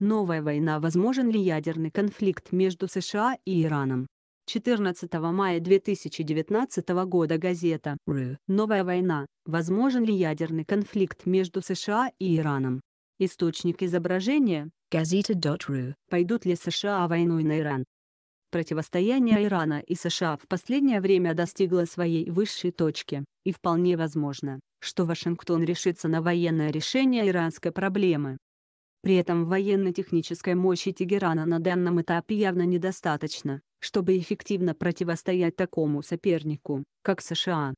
Новая война. Возможен ли ядерный конфликт между США и Ираном? 14 мая 2019 года газета «Ры. Новая война. Возможен ли ядерный конфликт между США и Ираном?» Источник изображения «Газета.ру». Пойдут ли США войной на Иран? Противостояние Ирана и США в последнее время достигло своей высшей точки, и вполне возможно, что Вашингтон решится на военное решение иранской проблемы. При этом военно-технической мощи Тегерана на данном этапе явно недостаточно, чтобы эффективно противостоять такому сопернику, как США.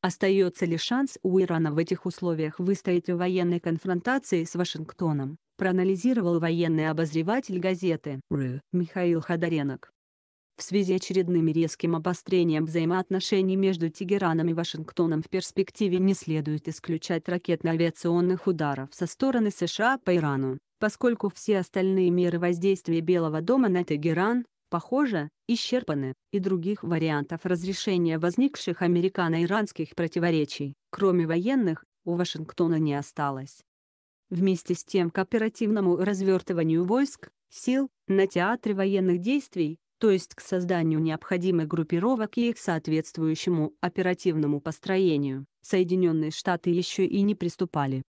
Остается ли шанс у Ирана в этих условиях выстоять в военной конфронтации с Вашингтоном, проанализировал военный обозреватель газеты «Ры» Михаил Ходоренок. В связи с очередным резким обострением взаимоотношений между Тегераном и Вашингтоном в перспективе не следует исключать ракетно-авиационных ударов со стороны США по Ирану, поскольку все остальные меры воздействия Белого дома на Тегеран, похоже, исчерпаны, и других вариантов разрешения возникших американо-иранских противоречий, кроме военных, у Вашингтона не осталось. Вместе с тем к оперативному развертыванию войск, сил, на театре военных действий, то есть к созданию необходимых группировок и их соответствующему оперативному построению, Соединенные Штаты еще и не приступали.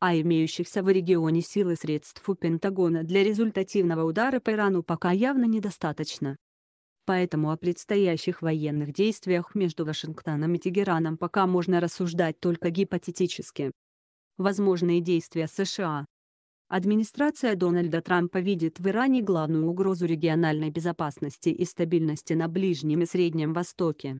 А имеющихся в регионе силы и средств у Пентагона для результативного удара по Ирану пока явно недостаточно. Поэтому о предстоящих военных действиях между Вашингтоном и Тегераном пока можно рассуждать только гипотетически. Возможные действия США, Администрация Дональда Трампа видит в Иране главную угрозу региональной безопасности и стабильности на Ближнем и Среднем Востоке.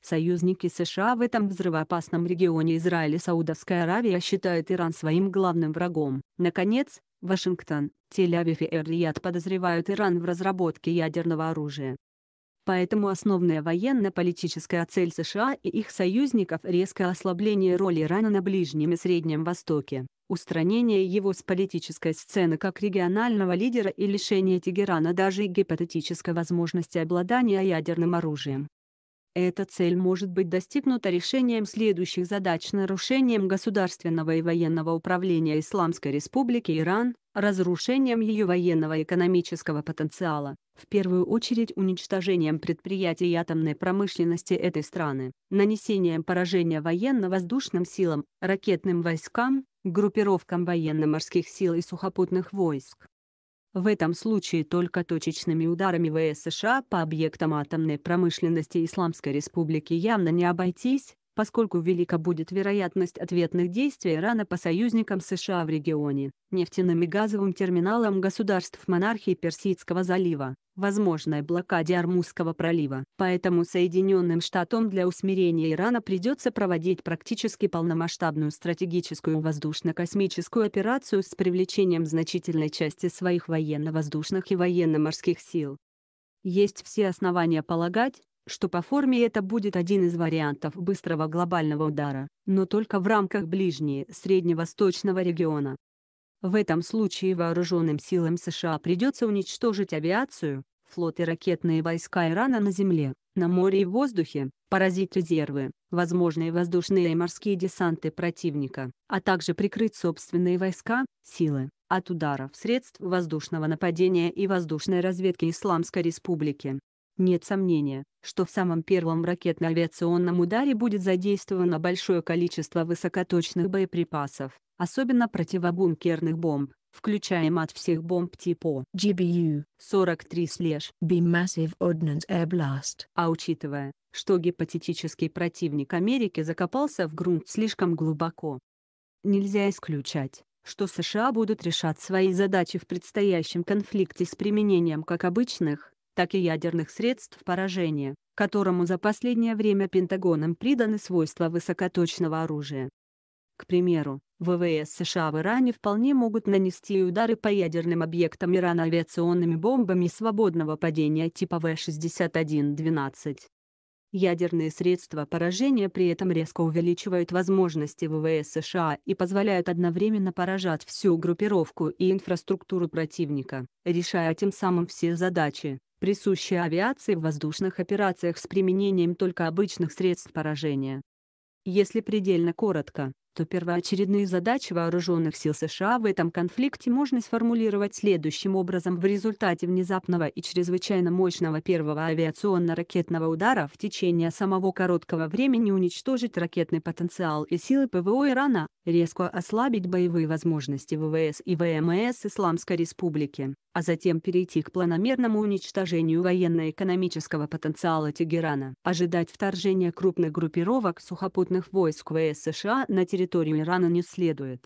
Союзники США в этом взрывоопасном регионе Израиль и Саудовская Аравия считают Иран своим главным врагом. Наконец, Вашингтон, Тель-Авив и эр подозревают Иран в разработке ядерного оружия. Поэтому основная военно-политическая цель США и их союзников – резкое ослабление роли Ирана на Ближнем и Среднем Востоке устранение его с политической сцены как регионального лидера и лишение Тегерана даже гипотетической возможности обладания ядерным оружием. Эта цель может быть достигнута решением следующих задач нарушением государственного и военного управления Исламской Республики Иран, разрушением ее военного экономического потенциала, в первую очередь уничтожением предприятий атомной промышленности этой страны, нанесением поражения военно-воздушным силам, ракетным войскам, группировкам военно-морских сил и сухопутных войск, в этом случае только точечными ударами ВС США по объектам атомной промышленности Исламской Республики явно не обойтись, поскольку велика будет вероятность ответных действий Ирана по союзникам США в регионе, нефтяным и газовым терминалам государств монархии Персидского залива, возможной блокаде Армузского пролива. Поэтому Соединенным Штатам для усмирения Ирана придется проводить практически полномасштабную стратегическую воздушно-космическую операцию с привлечением значительной части своих военно-воздушных и военно-морских сил. Есть все основания полагать, что по форме это будет один из вариантов быстрого глобального удара, но только в рамках ближней средневосточного региона. В этом случае вооруженным силам США придется уничтожить авиацию, флот и ракетные войска Ирана на земле, на море и в воздухе, поразить резервы, возможные воздушные и морские десанты противника, а также прикрыть собственные войска, силы, от ударов средств воздушного нападения и воздушной разведки Исламской Республики. Нет сомнения, что в самом первом ракетно-авиационном ударе будет задействовано большое количество высокоточных боеприпасов, особенно противобункерных бомб, включая мат всех бомб типа GBU 43-B Massive Ordnance Air Blast. А учитывая, что гипотетический противник Америки закопался в грунт слишком глубоко, нельзя исключать, что США будут решать свои задачи в предстоящем конфликте с применением как обычных, так и ядерных средств поражения, которому за последнее время Пентагоном приданы свойства высокоточного оружия. К примеру, ВВС США в Иране вполне могут нанести удары по ядерным объектам Ирана авиационными бомбами свободного падения типа В-61-12. Ядерные средства поражения при этом резко увеличивают возможности ВВС США и позволяют одновременно поражать всю группировку и инфраструктуру противника, решая тем самым все задачи, присущая авиации в воздушных операциях с применением только обычных средств поражения. Если предельно коротко, то первоочередные задачи вооруженных сил США в этом конфликте можно сформулировать следующим образом. В результате внезапного и чрезвычайно мощного первого авиационно-ракетного удара в течение самого короткого времени уничтожить ракетный потенциал и силы ПВО Ирана, резко ослабить боевые возможности ВВС и ВМС Исламской Республики, а затем перейти к планомерному уничтожению военно-экономического потенциала Тегерана. Ожидать вторжения крупных группировок сухопутных войск ВС США на территорию Ирана не следует.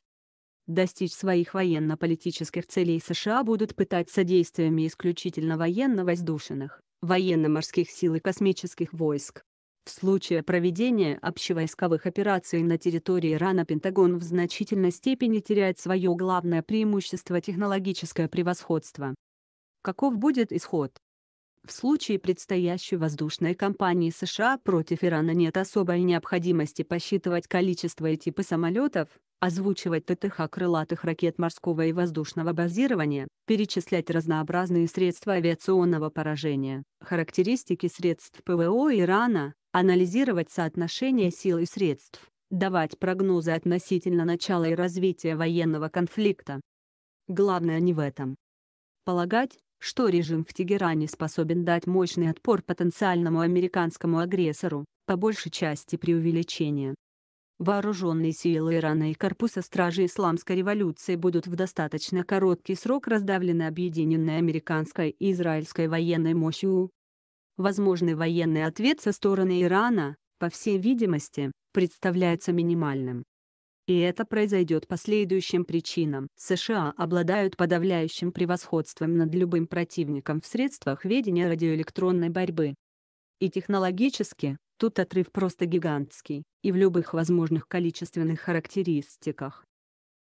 Достичь своих военно-политических целей США будут пытаться действиями исключительно военно-воздушных, военно-морских сил и космических войск, в случае проведения общевойсковых операций на территории Ирана Пентагон в значительной степени теряет свое главное преимущество – технологическое превосходство. Каков будет исход? В случае предстоящей воздушной кампании США против Ирана нет особой необходимости посчитывать количество и типы самолетов, озвучивать ТТХ крылатых ракет морского и воздушного базирования, перечислять разнообразные средства авиационного поражения, характеристики средств ПВО Ирана, анализировать соотношение сил и средств, давать прогнозы относительно начала и развития военного конфликта. Главное не в этом. Полагать, что режим в Тегеране способен дать мощный отпор потенциальному американскому агрессору, по большей части преувеличение. Вооруженные силы Ирана и корпуса стражи Исламской революции будут в достаточно короткий срок раздавлены объединенной американской и израильской военной мощью, Возможный военный ответ со стороны Ирана, по всей видимости, представляется минимальным. И это произойдет по следующим причинам. США обладают подавляющим превосходством над любым противником в средствах ведения радиоэлектронной борьбы. И технологически, тут отрыв просто гигантский, и в любых возможных количественных характеристиках.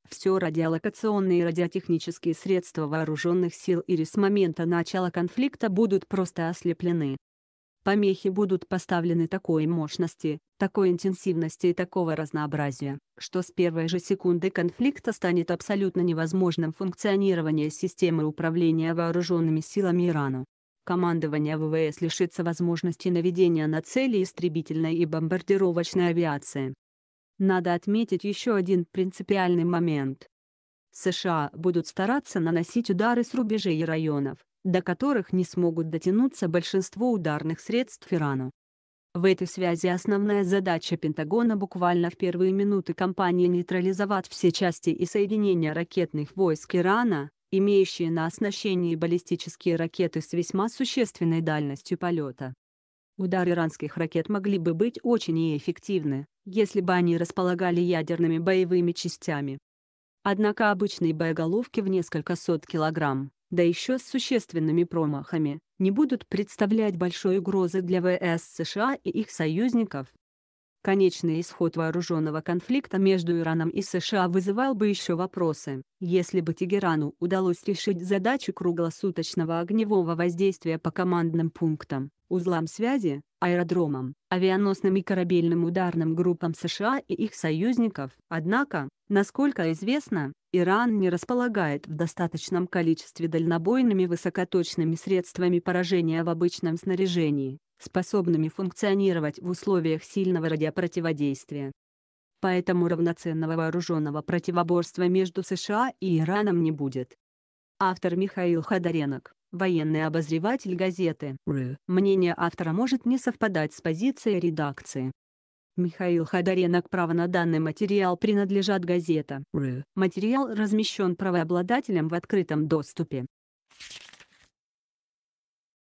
Все радиолокационные и радиотехнические средства вооруженных сил или с момента начала конфликта будут просто ослеплены. Помехи будут поставлены такой мощности, такой интенсивности и такого разнообразия, что с первой же секунды конфликта станет абсолютно невозможным функционирование системы управления вооруженными силами Ирана. Командование ВВС лишится возможности наведения на цели истребительной и бомбардировочной авиации. Надо отметить еще один принципиальный момент. США будут стараться наносить удары с рубежей и районов, до которых не смогут дотянуться большинство ударных средств Ирану. В этой связи основная задача Пентагона буквально в первые минуты кампании нейтрализовать все части и соединения ракетных войск Ирана, имеющие на оснащении баллистические ракеты с весьма существенной дальностью полета. Удары иранских ракет могли бы быть очень неэффективны, если бы они располагали ядерными боевыми частями. Однако обычные боеголовки в несколько сот килограмм, да еще с существенными промахами, не будут представлять большой угрозы для ВС США и их союзников, Конечный исход вооруженного конфликта между Ираном и США вызывал бы еще вопросы. Если бы Тегерану удалось решить задачу круглосуточного огневого воздействия по командным пунктам, узлам связи, аэродромам, авианосным и корабельным ударным группам США и их союзников. Однако, насколько известно, Иран не располагает в достаточном количестве дальнобойными высокоточными средствами поражения в обычном снаряжении, способными функционировать в условиях сильного радиопротиводействия. Поэтому равноценного вооруженного противоборства между США и Ираном не будет. Автор Михаил Ходоренок, военный обозреватель газеты «РУ». Мнение автора может не совпадать с позицией редакции. Михаил Ходоренок право на данный материал принадлежат газета. Материал размещен правообладателем в открытом доступе.